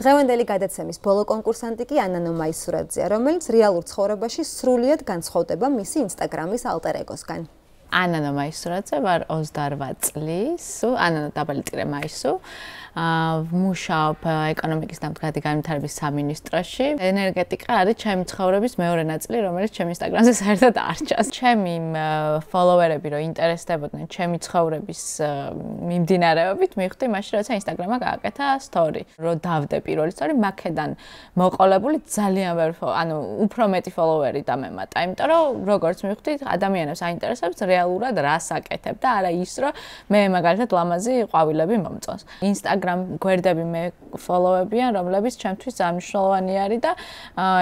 დღევანდელი გადაცემის ბოლო კონკურსანტი კი ანა ნომაისურაძეა, რომელიც რეალურ ცხოვრებაში სრულიად განსხვავდება მისი ინსტაგრამის ალტერ ეგოსგან. ანა ნომაისურაძე ვარ 28 წლის, ანა დაბალი წრე მაისო. ვმუშაობ ეკონომიკის დამდგარი განვითარების სამინისტროში. ენერგეტიკა არის ჩემი ცხოვრების მეორე ნაწილი, რომელიც ჩემ ინსტაგრამზე საერთოდ არ ჩანს. ჩემი ფოლოვერები რო ინტერესდებოდნენ ჩემი ცხოვრების მიმდინარეობით, მივხვდი მაშინ როცა ინსტაგრამა გააკეთა story, რო დავდე პირველი story მაქედან მოყოლებული ძალიან ვერ ანუ უფრო მეტი ფოლოვერი დამემატა, იმიტომ რომ როგორც მივხვდი, ადამიანებს აინტერესებს რეალურად რას აკეთებ და არა ის, რომ მე მაგალითად ლამაზი ყვავილები მომწონს. ინსტაგრამ ინსტაგრამ გვერდები მე ფოლოვებიან, რომლებიც ჩემთვის ძალიან მნიშვნელოვანი არის და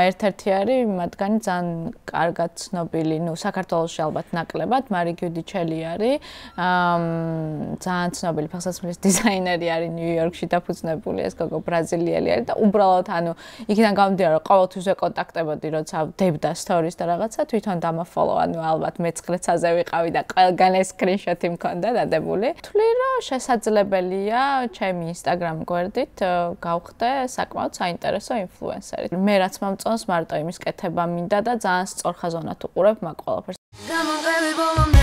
ერთ-ერთი არის მათგანი ძალიან კარგად ცნობილი, ну, საქართველოსში ალბათ ნაკლებად, მარი გიუდიჩელი არის. აა ძალიან ცნობილი ფასადის დიზაინერი არის ნიუ-იორკში დაფუძნებული, ეს გოგო ბრაზილიელი არის და უბრალოდ, ანუ იქიდან გამომდინარე, რომ ყოველთვის ეკონტაქტებოდი, როცა დებდა სტორის და რაღაცა, თვითონ დამაფოლო, ანუ ალბათ მეცხრეცაზე ვიყავი და ყველგან ეს სკრინშოტი მქონდა დადებული. თვლი რომ შესაძლებელია ჩემი ინსტაგრამ გვერდით გავხდე საკმაოდ საინტერესო ინფლუენსერი. მე რაც მომწონს მარტო იმის კეთება მინდა და ძალიან სწორხაზოვნად უყურებ მაგ ყველაფერს. გამომწევი ბოლომდე